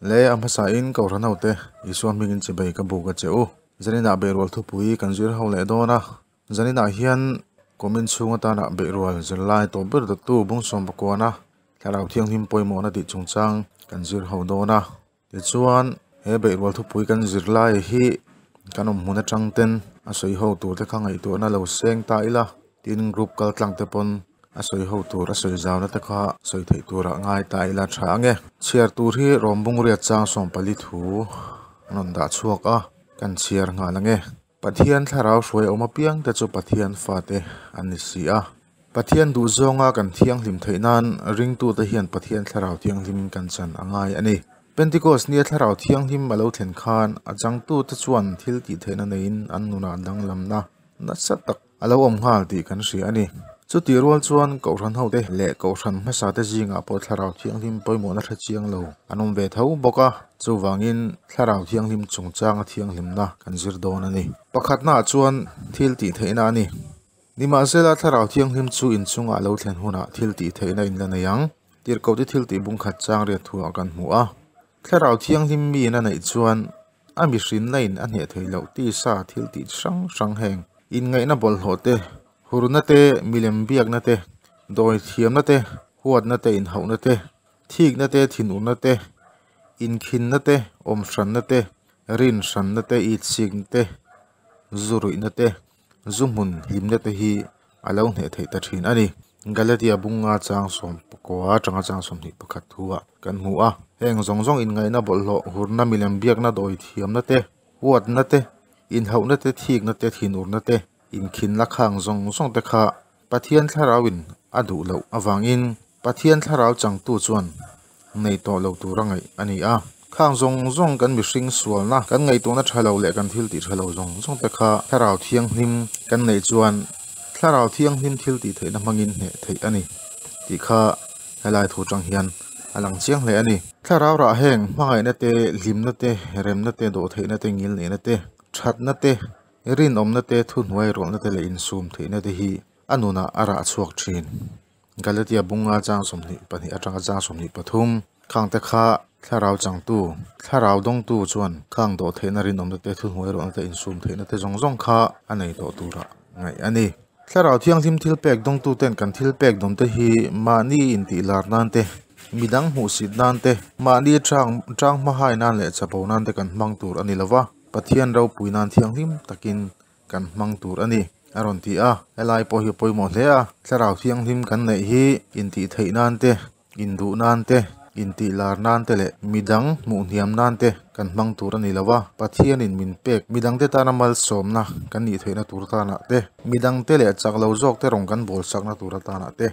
le amphasa in ko ran hote isuan ming in chebei ka buka cheu zanina berwal thu pui kanjir ho le dona zanina hian komin chunga ta na berwal zalai to ber da tu bung som ko na tharau thiang him poi mo na ti chung chang kanjir ho dona ti chuan he berwal thu pui kan zirlai hi kanom huna changten asoi ho tur te khangai tu na lo seng ta ila tin group kal tlang te pon อสุยหตัวอสุยยาวนัตข้าสุยถิตัวรง่ายตายละช้างเงีเชียร์ตัวที่รอมบุงเรียจางส่งไปลิทูนนดาชวกอกันเชียร์งานละเงปะเทียนทาราสวยออกมาเพียงแต่จะปะเทียนฟาเตอันนี้เสียปะเทียนดูจงอ่ะกันเทียงลิมไทยนันริงตัวตะเฮียนปะเทียนทาราเทียงลิมกันจันง่ายอันนี้เป็นที่ก็สเนียทราเที่ยงทิมมาเล่าเถียนคานอาจารย์ตู้ทชวนที่ติเทนนัยน์อันนุนันดังลำนะนัสัตักเลาอมหาดีกันเสียอันนี้ chu ti rual chuan ko ran ho te le ko ran ma sa te jinga po thlarau thiang lim poimon a tha chiang lo anum ve tho boka chu wangin thlarau thiang lim chungchang a thiang lim na kan zir don ani pakhat na chuan thil ti theina ani nima zela thlarau thiang lim chu in chunga lo thlen huna thil ti này là lana yang tir ko thì thil ti bung khat chang re thu a kan mu a thlarau thiang lim mi na nei chuan biết hrin nain anh hne thấy lâu ti sa thil ti sang sang heng in ngay na bol ho te hur na te milem biak na te doi thiam na te huat na te in hau na te thik na te thin un na te in khin na te om san na te rin san na te i ching te zurui na te zumun him na te hi alo hne thei ta thin ani galatia bunga chang som ko a chang som ni pakhat thuwa kan mu a heng zong zong in ngay na bol lo hur na milem biak na doi thiam na te huat na te in hau na te thik na te thin ur na te อินคินลักข้างทรงทรงตะขาปะเทียนทาราวินอดูเลาอวังอินปะเทียนทาราวจังตัวจวนในโตเลาตูรังไงอันนี้อ่ะข้างทรงทรงกันมีสิ่งส่วนนะกันไงตัวนัทาราวเลกันทิลติทาราวทรงทรงตะขาทาราวเทียงหิมกันในจวนทาราวเทียงหิมทิลติเทน้ำมังอินเหตเอันนี้ติขาลายทูจังเฮียนอันหลังเชียงเลยอันนี้ทาราระแหงมาไงนัตเต้ลิมนัตเต้เรมนัตเต้โดเทนันเต้เงินเลนตเต้ชัดนัตเต้รินอมนาเตทุนไวรอมนาเตเลอินซูมทีนาเดฮีอนุนาอาราสวกชินกาลติยาบุงอาจังสมนิปนิอาจางอาจังสมนิปทุมข้างตะคาถ้าเราจังตู้ถ้าเราดงตู้ชวนข้างโตเทนารินอมนาเตทุนไวรอมนาเตอินซูมทีนาเตจงจงคาอันไหนโตตูระไงอันนี้ถ้าเราที่ยังทิมทิลเป็กดงตู้เต้นกันทิลเป็กดงเตฮีมานี่อินติลาร์นันเตมีดังหูสิดนันเตมานี่จังจังมาหายนันเลจะเบานันเตกันมังตูรอันนี้ละวะ pathian ro puinan thiang hlim takin kan hmang tur ani a rawn ti a helai pawh hi pawimawh hle a tlarau thiang hlim kan neih hi in tih theih nan te in duh nan te in tih lar nan te leh midang hmuh hniam nan te kan hmang tur ani lo a pathian in min pek midang te tana mal sawmna kan nih theihna tur tana te midang te leh chak lo zawk te rawng kan bawl sakna tur atana te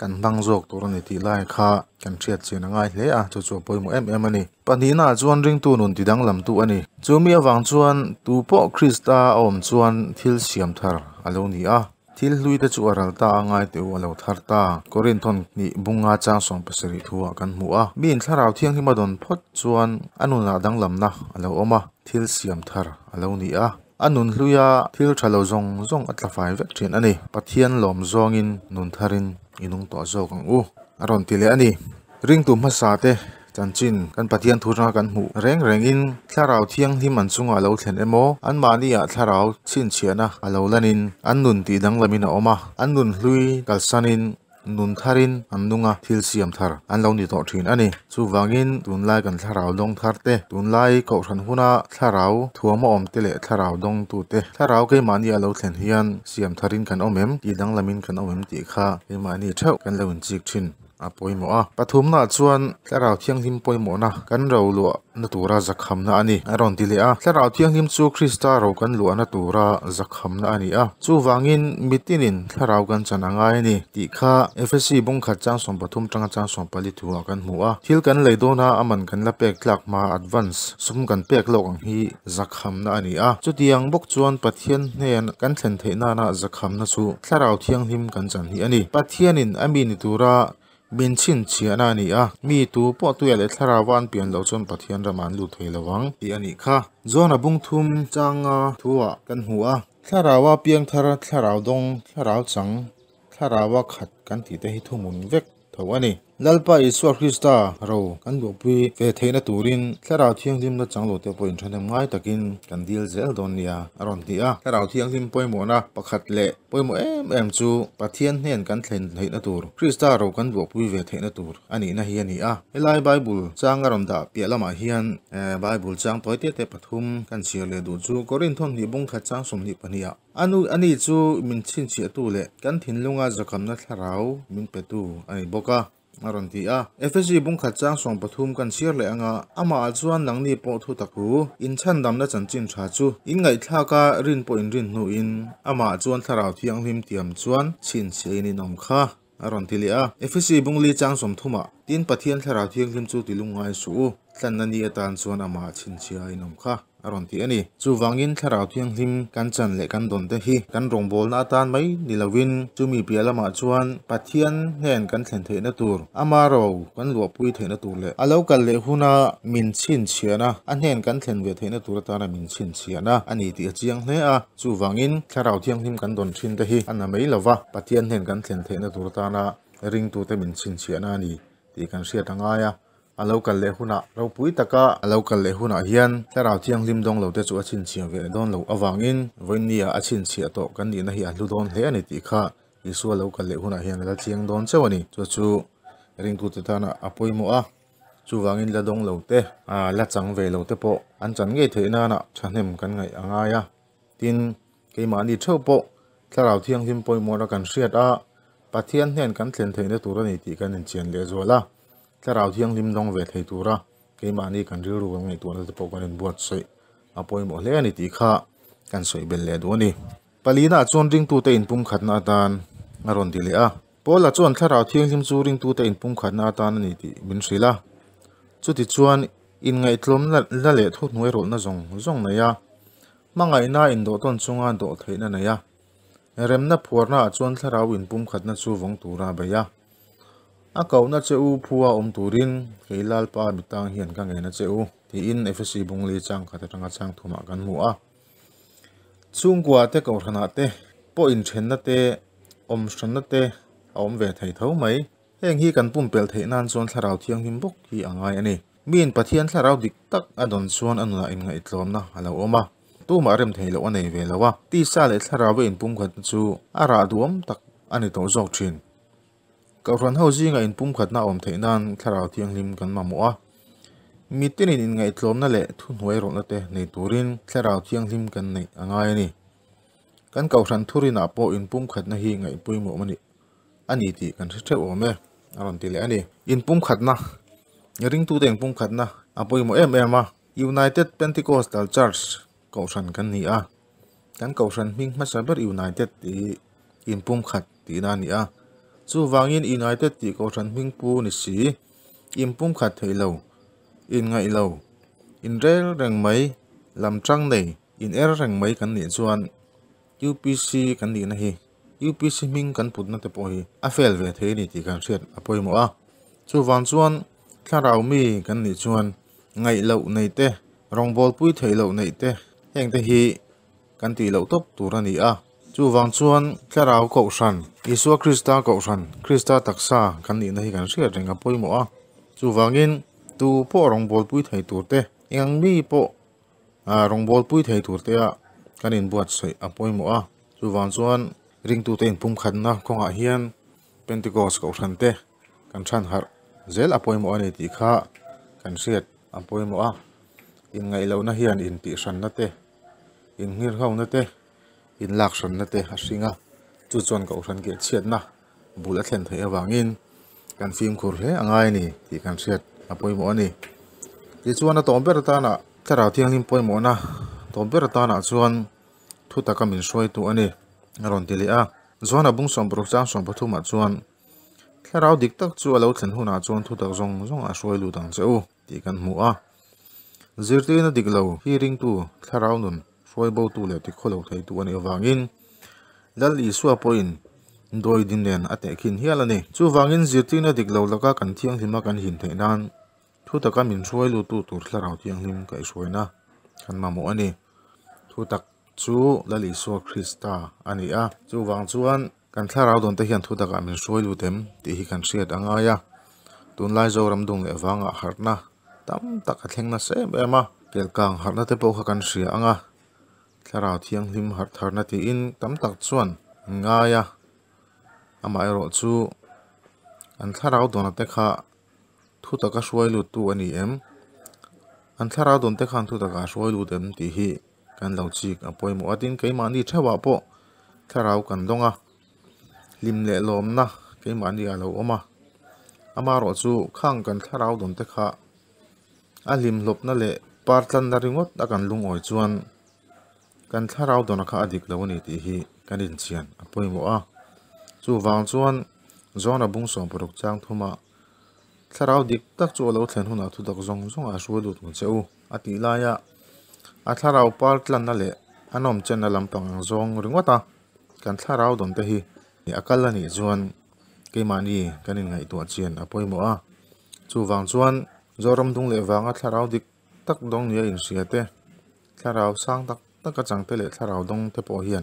กันบังโจอกตัวนี้ตีไล่ข้ากันเชียดเสียงง่ายเลยอ่ะจู่ๆไปมูเอ็มเอ็มอันนี้ปัจจุบันจวนริงตัวนุนตีดังลำตัวอันนี้จู่มีวังจวนตัวพ่อคริสต้าอมจวนทิลเสียมทาร์อารมณ์นี้อ่ะทิลลุยตะจู่อรัลตาง่ายเตวอารมณ์ทาร์ตากรินทนนี่บุ้งอาจางส่งเปสริทัวกันหัวมีนทาราเที่ยงที่มาโดนพดจวนอันนุนาดังลำนะอารมออกมาทิลเสียมทาร์อารมณ์นี้อ่ะอันนุนลุยอ่ะทิลชาลจงจงอัตราไฟเวกเทียนอันนี้ปัทเทียนหลอมจงอินนุนทารินอินุงตัวโจกังอู้อรอนทีเลอันนี้ริงตุมาสาเตะจันจินกันปฏิยันทุรากันหูเร่งเร่งอินทาราวเที่ยงที่มันสุงอาเลวเทนเอโมอันมาเนียข้าราวชินเชียนะอาเลวเลนินอันนุนตีดังละมินออมาอันนุนลุยกัลซานินนุนทารินอันนุงอะทิลเซียมทาร์อันเราหนีต่อถินอันนี้สุวังอินตุนไลกันทาราวดงทาร์เตตุนไลเกาะชันหุน่าทาราวทัวมอมเตเลทาราวดงตูเตทาราวเกี่ยมันยาเราเห็นเฮียนเซียมทารินกันอมเอ็มยีดังลามินกันอมเอ็มตีข้าเกี่ยมันนี่เท่ากันเราอินจิกชิน à bôi a pawimawh a pathumna chuan tlarau thiang hlim pawimawhna kan ro luah na tura zakhamna ani a rawn ti le a tlarau thiang hlim chu krista ro kan luah na anh à, tura zakhamna ani a chu wangin mitinin tlarau kan anh, angai ani ti kha fsc bungkha chang som pathum tanga chang som pali thu a kan hmu a thil kan leidona aman kan la pek tlak ma advance sum kan pek lok ang hi zakhamna ani a à. chutiang bok chuan pathian hnen kan thlen theihna na na na zakhamna chu tlarau thiang hlim kan chan hi ani pathianin ami à ni tura benchin chiana ani a mi tu po tu le thara wan pian lo chon pathian raman lu thei lawang ti ani kha zona bung thum changa thuwa kan hua thara wa piang thara thara dong thara chang thara wa khat kan ti te hi thumun vek tho ani lalpa iswa krista ro kan bo pui ve theina turin thlara thiang dim na changlo te point thanem ngai takin kan dil zel don nia aron dia. a thlara thiang dim poi mo na pakhat le poi mo em em chu pathian hnen kan thlen theina tur krista ro kan bo pui ve theina tur ani na hi ani a helai bible chang aron da pia lama hian e, bible chang toy te te pathum kan sia le du chu korinthon ni bung kha chang som ni pania anu ani chu min chin chi tu le kan thin lunga zakam na tharau min petu ani boka อรันตีอาเอฟเอีบุ้งขัดจ้างส่งปฐุมกันเชียร์เลยงะอามาอาจวนหนังนี่ปอทุตักหูอินชันดำนะจันจินชาจูอินไงท่าการินปออินรินนูอินอามาอาจวนทาราวที่ยังหิมเตียมจวน ชินเชยนินอมค่ะอรันตเลีอาเอฟเอีบุ้งลีจ้างสงทุมะตินปะเทียนทาราวที่ยังหิมจูติลุงไงสูตันนันดี่อาจารย์จวนอามาชินเชียนินอมค่ะอรุณที่นนี่จู่วังยินทราวที่ยังหิมกันจันเละกันดนเตฮีกันรงบอลนาตานไม่นิลวินจู่มีเปียละมาชวนปัทเทียนแห่นกันเถนเทนตูรอามารกันหลวงปุยเถนตูรเลยอาเลวกันเละหุนามินชินเชียนะอันแห่นกันเถนเวเทนตูรตานะมินชินเชียนะอันนี้ที่จียงเ่ยจู่วังยินทราวที่ยังหิมกันดนชินเตฮีอันนั้นไม่ละวะปัทเทียนแห่นกันเถนเทนตูรตานะริงตูเตมินชินเชียนะนี่ที่กันเสียตั้งอายะ alo cần lễ hôn le huna ro tất cả alo cần lễ kal le huna hian tlarau chiang lim dong lo te chu a chin chiang ve don lo awangin voinia a chin chi tổ kan đi na hi a hlu lễ hle ani ti kha isu alo kal le huna hian la chiang don chawani chu chu ring tu te tana apoi mo a chu wangin la dong lo te a à, la chang ve lo te po an chan nge the na na thanem kan ngai ai ya tin cái đi ke ma ni tho po tlarau thiang him poi mo ra à, hriat a pathian hnen kan thấy theina tur ani ti kan in chen le là. ถ้าเราเที่ยงลิมดองเวทให้ตัวละเกี่ยมานี่กันรื่องรู้วันไงตัวเราจะพบกันบวชสวยอภไยหมดเลยนี่ตีข้ากันสวยเบลเลดวันนี่ปลีน่าจวนริงตัวเต็นปุ่มขัดนาตานอารมณ์ดีเลยอ่ะพอละจวนถ้าเราเที่ยงลิมจูริงตัวเต็นปุ่มขัดนาตานนี่ตีบินสีละจุดที่จวนอินไงทลมละเลทุกหน่วยร่นนั่งจงเนี่ยมังไงน่าอินโดต้นจงอันโดเทนั่นเนี่ยเริ่มนับพัวน่าจวนถ้าเราอินปุ่มขัดนาจูวงตัวราเบียอากาศนั่งเจ้าผัวอมตูรินเฮลัลปาบิตังเฮียนกังเอฮนั่งเจ้าที่อินเอฟซีบุงลีจังคาเตรังกังทุมากันมัวช่วงกว่าเทกอร์ขนาดเตปอินเชนนัตเตอมชนนัตเตอมเวทไทยเท่าไหมเองฮีกันปุ่มเปลเทนันส่วนสราวเทียงหิมบุกที่อังไงอันนี้มีนปะเทียนสราวดิกตักอดอนส่วนอันละอินไงอิตรอมนะเราออกมาตู้มาเริ่มเทลวันในเวลาวะที่ซาเลสราวเป็นปุ่มกันจูอาราดวมตักอันนี้ต้องจอกชิน kauran ho zinga in pum khatna om theinan tharau tiếng lim mà kan mamua mitin in ngai tlomna le thun huai rona te nei turin tharau tiếng lim kan nei angai ni kan kauran thurina po in pum khatna hi ngai puimu mani ani ti kan se theu ome aron ti le ani in pum khatna ring tu deng pum khatna apuimu em em à, United Pentecostal Church à, căn ni a mình kauran ming masaber United thì in pum khát thì na ni a chu wangin united ti ko than hming pu ni si impum khat thei lo in ngai lo in rel reng mai lam trang nei in er reng mai kan ni chuan UPC kan ni na hi UPC ming kan put na te po hi a fel ve thei ni ti kan hriat a poi mo a chu wang chuan tharau mi kan ni chuan ngai lâu nei te rong bol pui thei lâu nei te hẹn te hi kan ti lo top tur ani a chu wang chuan tlarau ko san isua krista ko san krista taksa kan ni na hi kan ria renga poimo a chu In, tu po rong bol pui thai tur te yang mi po a à, rong bol pui thai tur te a kan in buat sei a poimo a chu wang chuan ring tu te in pum khat na khonga hian pentecost ko san te kan than har zel a poimo ani ti kha kan riat a poimo a in ngai lo na hian in ti san na te in ngir hau na te in lak san na te a hringa chu chon ko hran ke chiat na bula thlen thei awangin kan film khur hle angai ni ti kan chiat a poimo ani ti chuan a tomber ta na tara thiang lim poimo na tomber ta na chuan thu taka min soi tu ani ron ti le a zon abung som bro chang som pathu ma chuan tharau dik tak chu alo thlen huna chuan thu tak zong zong a soi lu dang cheu ti kan mu a zirtina diklo hearing tu tharau nun roi bo tu le ti kholo thei tu ani wangin lal i suwa poin nè chú vàng in khin hial là chu lâu lâu diklo laka kan thì hima kan hin thei nan thu taka min roi lu tu tur thlarau thiang him kai na kan ma mo ani thu tak chu lal i suwa krista ani a chú wang chuan kan thlarau don te hiền thu taka min roi lu thêm thì hi kan hriat anga à tun lai zo ram dung le wanga harna tam tak a thlengna se bema kelkang harna te pawh kha kan anh à thlera thiang hlim har tharna tiin tam tak chuan an ngaia amah erawh chu an thlarau dawnah te kha thu taka hruai lut tu ani em an thlarau dawn te kha an thu taka hruai lut em tih hi kan lo chik a pawimawh a tin keimah ni ṭheuah pawh tharau kan dawnga lim leh lawmna keimah ni a lo awma ama rawh chu khang kan thlarau dawn te kha a lim hlawpna leh par tlanna ringot a kan lung awi chuan kan tharau dona kha adik lo ni ti hi kan in chian apoi mo a chu wang chuan zona bung som porok chang thuma tharau dik tak chu lo thlen huna thu dak zong zong a shu lut mun cheu ati la ya a tharau pal tlan na le anom chen na lampang zong ringwata kan tharau don te hi ni akal la ni chuan ke mani kan in ngai tu chian apoi mo a chu wang chuan zoram dung le wanga tharau dik tak dong nia in siate tharau sang tak lệ taka chang te le thlarau dong te pawh hian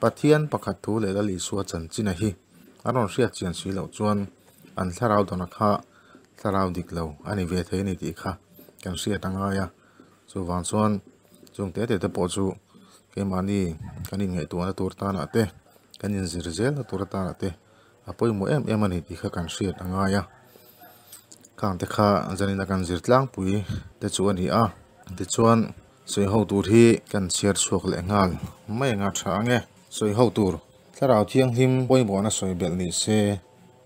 pathian pakhat thu le la li suwa chan china hi a rawn hriat chian si lo chuan an thlarau dawna kha thlarau dik lo ani ve thei ni tih kha kan hriat angaia chu van chuan chung te te te pawh chu kemani kanin ngai tuana tur tana te kanin zirzel na tur tana te apoimu em em ani tih kha kan hriat angaia kang te kha zanin a kan zir tlang pui te chu ani a ti chuan สวยเฮาตูที่กันเชียร์ชวกเหลงงานไม่งาช้างเงสวยเฮาตูถ้าเราเที่ยงทิมป่วยบ่อนะสวยเบลนี่เซ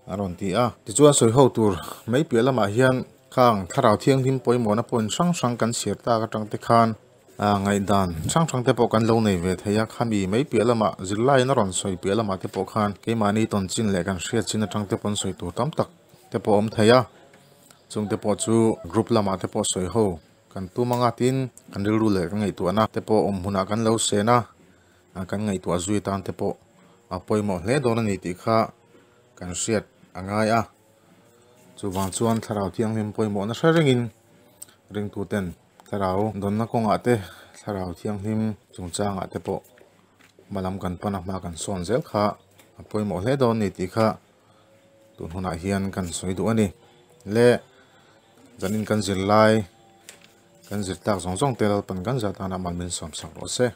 อารมน์ตีอ่ะที่ชจวนสวยเฮาตูไม่เปลี่ยนละมาเฮียนข้างถ้าเราเที่ยงทิมป่วยบ่อนะปนช่างช่างกันเชียร์ตากระจังติคานอ่าไงดันช่างช่างเตปอกันลงในเวทยักขามีไม่เปลี่ยนละมาจิไลนรอนสวยเปลี่ยนละมาเตปอกันเกมานี่ตอนจินแหลกันเชียร์จินนจังเตปอนสวยตัวตั้มตักเตปอมเทียจงเตปอจูกรุ๊ปละมาเตปอสวยเฮา kan tumanga tin kan ril ru le ngai tuana te po om huna kan lo sena kan ngai tua zui tan te po a poimo hle don ni ti kha kan siat angai a chu wang chuan tharau tiang him poimo na sa in ring tu ten tharau don na konga te tharau tiang him chung changa te po malam kan pana ma kan son zel kha a poimo hle don ni ti kha tun huna hian kan soi du ani le zanin kan zir lai ཁང ཁང ཁང ཁང